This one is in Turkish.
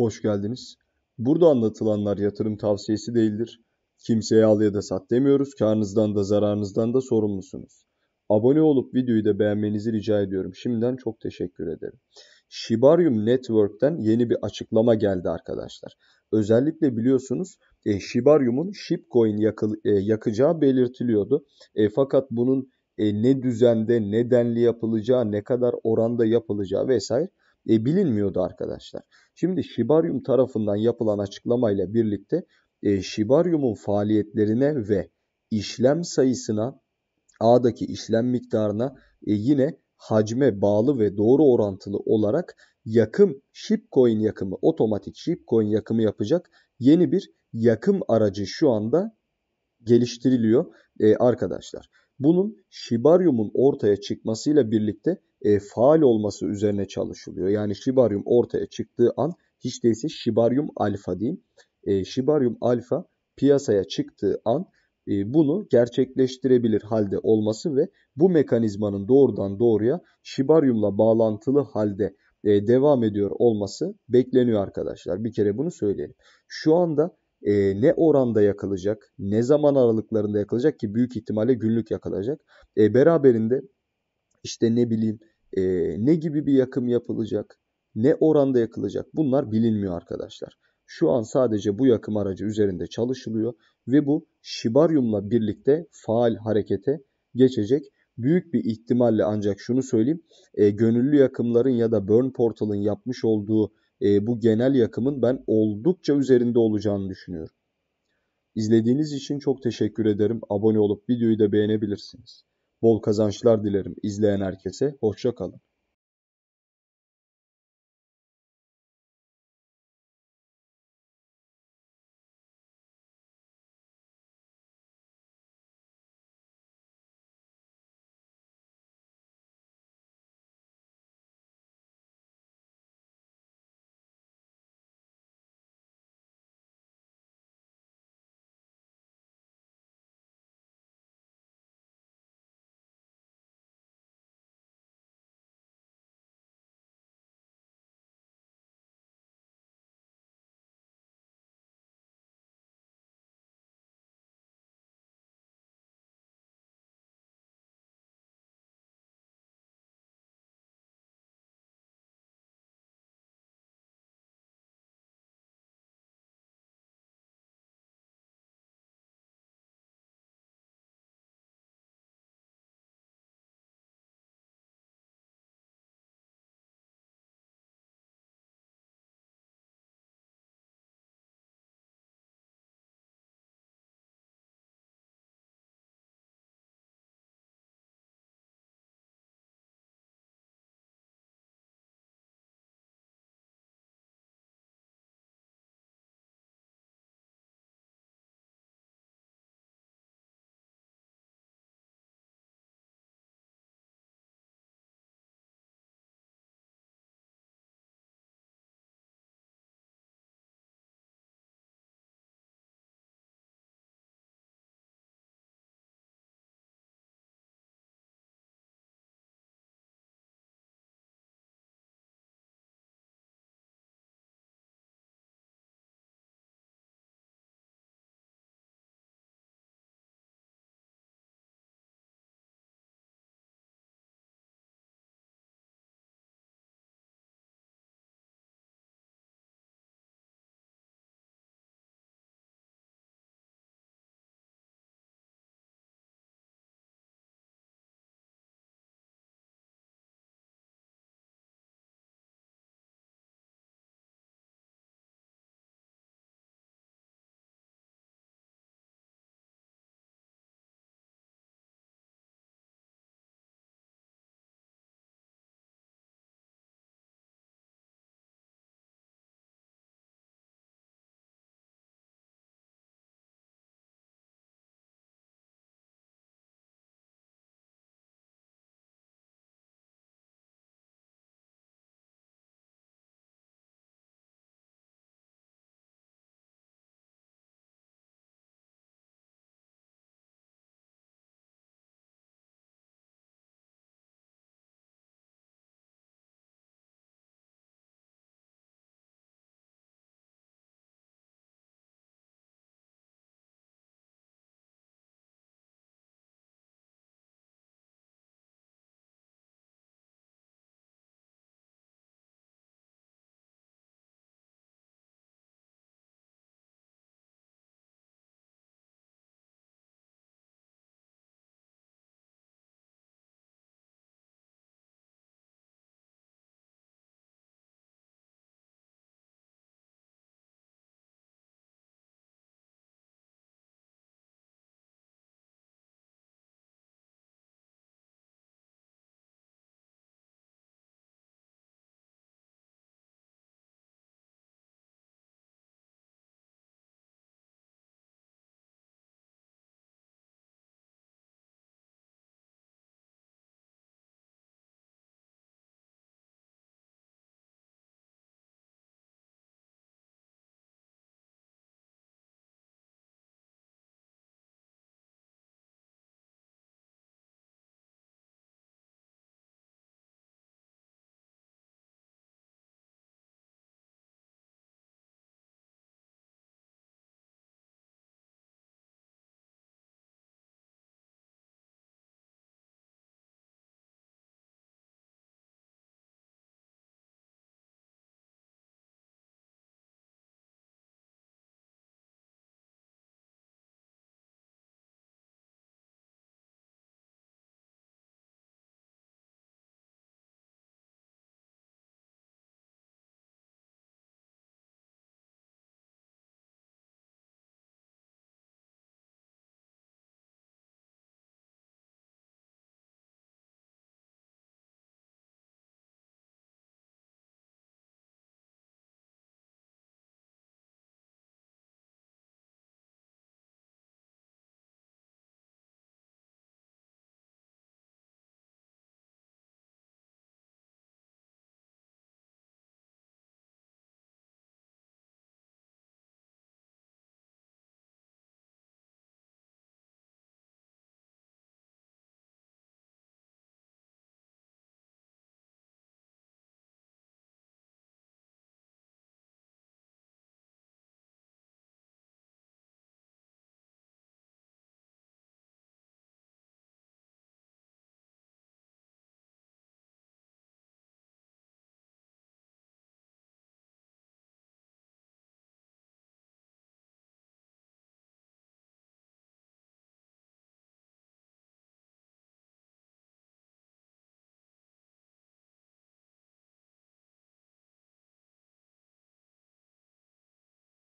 Hoş geldiniz. Burada anlatılanlar yatırım tavsiyesi değildir. Kimseye al ya da sat demiyoruz. Karnınızdan da zararınızdan da sorumlusunuz. Abone olup videoyu da beğenmenizi rica ediyorum. Şimdiden çok teşekkür ederim. Shibarium Network'ten yeni bir açıklama geldi arkadaşlar. Özellikle biliyorsunuz e, Shibarium'un Shipcoin yakı, e, yakacağı belirtiliyordu. E, fakat bunun e, ne düzende, ne denli yapılacağı, ne kadar oranda yapılacağı vesaire e, bilinmiyordu arkadaşlar. Şimdi Şibaryum tarafından yapılan açıklamayla birlikte e, Şibaryum'un faaliyetlerine ve işlem sayısına A'daki işlem miktarına e, yine hacme bağlı ve doğru orantılı olarak yakım shipcoin yakımı otomatik shipcoin yakımı yapacak yeni bir yakım aracı şu anda geliştiriliyor e, arkadaşlar. Bunun şibaryumun ortaya çıkmasıyla birlikte e, faal olması üzerine çalışılıyor. Yani şibaryum ortaya çıktığı an hiç değilse şibaryum alfa diyeyim. E, şibaryum alfa piyasaya çıktığı an e, bunu gerçekleştirebilir halde olması ve bu mekanizmanın doğrudan doğruya şibaryumla bağlantılı halde e, devam ediyor olması bekleniyor arkadaşlar. Bir kere bunu söyleyelim. Şu anda e, ne oranda yakılacak, ne zaman aralıklarında yakılacak ki büyük ihtimalle günlük yakılacak. E, beraberinde işte ne bileyim e, ne gibi bir yakım yapılacak, ne oranda yakılacak bunlar bilinmiyor arkadaşlar. Şu an sadece bu yakım aracı üzerinde çalışılıyor ve bu şibaryumla birlikte faal harekete geçecek. Büyük bir ihtimalle ancak şunu söyleyeyim, e, gönüllü yakımların ya da burn portalın yapmış olduğu e, bu genel yakımın ben oldukça üzerinde olacağını düşünüyorum. İzlediğiniz için çok teşekkür ederim. Abone olup videoyu da beğenebilirsiniz. Bol kazançlar dilerim izleyen herkese. Hoşça kalın.